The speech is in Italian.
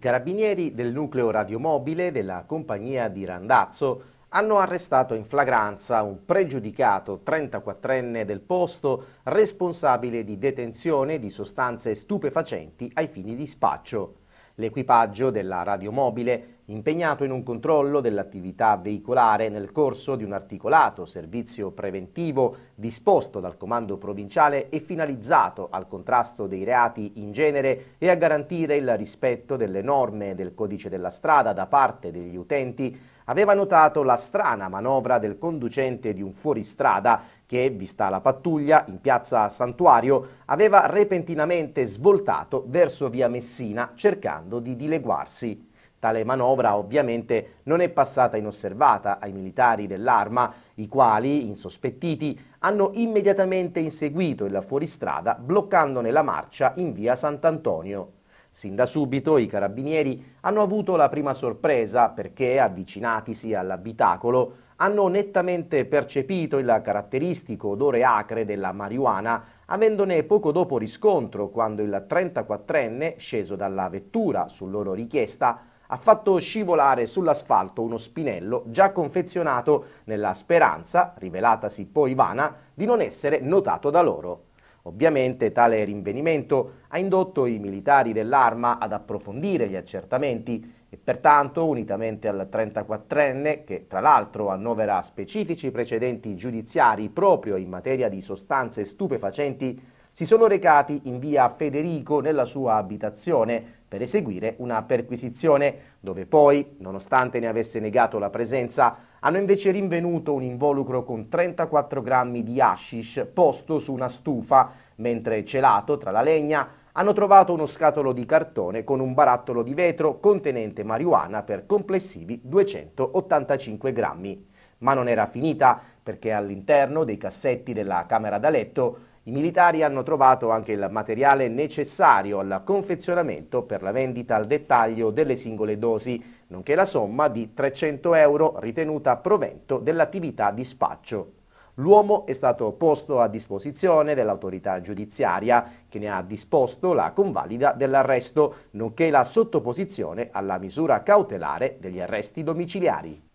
I carabinieri del nucleo radiomobile della compagnia di Randazzo hanno arrestato in flagranza un pregiudicato 34enne del posto responsabile di detenzione di sostanze stupefacenti ai fini di spaccio. L'equipaggio della radiomobile impegnato in un controllo dell'attività veicolare nel corso di un articolato servizio preventivo disposto dal Comando Provinciale e finalizzato al contrasto dei reati in genere e a garantire il rispetto delle norme del codice della strada da parte degli utenti, aveva notato la strana manovra del conducente di un fuoristrada che, vista la pattuglia, in piazza Santuario, aveva repentinamente svoltato verso via Messina cercando di dileguarsi. Tale manovra ovviamente non è passata inosservata ai militari dell'arma, i quali, insospettiti, hanno immediatamente inseguito il fuoristrada bloccandone la marcia in via Sant'Antonio. Sin da subito i carabinieri hanno avuto la prima sorpresa perché, avvicinatisi all'abitacolo, hanno nettamente percepito il caratteristico odore acre della marijuana, avendone poco dopo riscontro quando il 34enne, sceso dalla vettura su loro richiesta, ha fatto scivolare sull'asfalto uno spinello già confezionato nella speranza, rivelatasi poi vana, di non essere notato da loro. Ovviamente tale rinvenimento ha indotto i militari dell'arma ad approfondire gli accertamenti e pertanto, unitamente al 34enne, che tra l'altro annovera specifici precedenti giudiziari proprio in materia di sostanze stupefacenti, si sono recati in via Federico nella sua abitazione per eseguire una perquisizione, dove poi, nonostante ne avesse negato la presenza, hanno invece rinvenuto un involucro con 34 grammi di hashish posto su una stufa, mentre celato tra la legna hanno trovato uno scatolo di cartone con un barattolo di vetro contenente marijuana per complessivi 285 grammi. Ma non era finita, perché all'interno dei cassetti della camera da letto i militari hanno trovato anche il materiale necessario al confezionamento per la vendita al dettaglio delle singole dosi, nonché la somma di 300 euro ritenuta provento dell'attività di spaccio. L'uomo è stato posto a disposizione dell'autorità giudiziaria che ne ha disposto la convalida dell'arresto, nonché la sottoposizione alla misura cautelare degli arresti domiciliari.